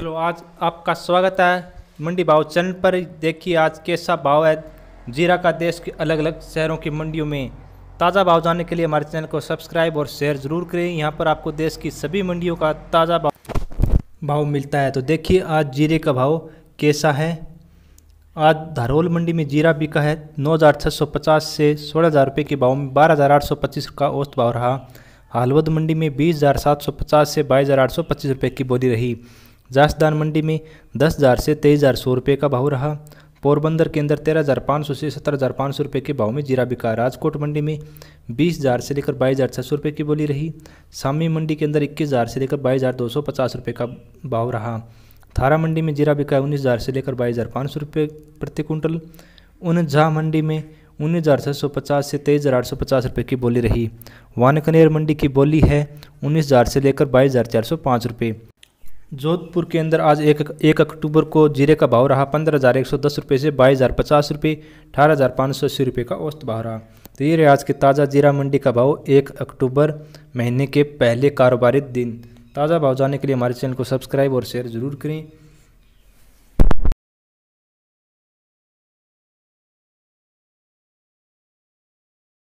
hello आज आपका स्वागत है मंडी भाव चैनल पर देखिए आज कैसा भाव है जीरा का देश के अलग अलग शहरों की मंडियों में ताज़ा भाव जानने के लिए हमारे चैनल को सब्सक्राइब और शेयर ज़रूर करें यहाँ पर आपको देश की सभी मंडियों का ताज़ा भाव भाव मिलता है तो देखिए आज जीरे का भाव कैसा है आज धारोल मंडी में जीरा बिका है नौ से सोलह हज़ार रुपये के भाव में बारह का औसत भाव रहा हालवद मंडी में पचास से पच्चीस रुपये की बोली रही जासदान मंडी में दस हज़ार से तेईस हज़ार सौ रुपये का भाव रहा पोरबंदर के अंदर तेरह हज़ार पाँच सौ से सत्रह हज़ार पाँच सौ रुपये के भाव में जीरा बिका राजकोट मंडी में बीस हज़ार से लेकर बाईस हज़ार छः सौ रुपये की बोली रही सामी मंडी के अंदर इक्कीस हज़ार से लेकर बाईस हज़ार दो सौ पचास रुपये का भाव रहा थारा मंडी में जीरा बिका उन्नीस हज़ार से लेकर बाईस हज़ार पाँच सौ रुपये प्रति कुंटल उनझा मंडी में उन्नीस हज़ार छः सौ पचास से तेईस हज़ार आठ सौ पचास रुपये की बोली रही वानकनेर मंडी की बोली है उन्नीस हज़ार से लेकर बाईस हज़ार चार सौ पाँच रुपये जोधपुर के अंदर आज एक एक अक्टूबर को जीरे का भाव रहा पंद्रह हज़ार एक सौ दस रुपये से बाईस हज़ार पचास रुपये अठारह हज़ार पाँच सौ अस्सी रुपये का औसत भाव रहा तो ये रहे आज के ताज़ा जीरा मंडी का भाव एक अक्टूबर महीने के पहले कारोबारी दिन ताज़ा भाव जाने के लिए हमारे चैनल को सब्सक्राइब और शेयर ज़रूर करें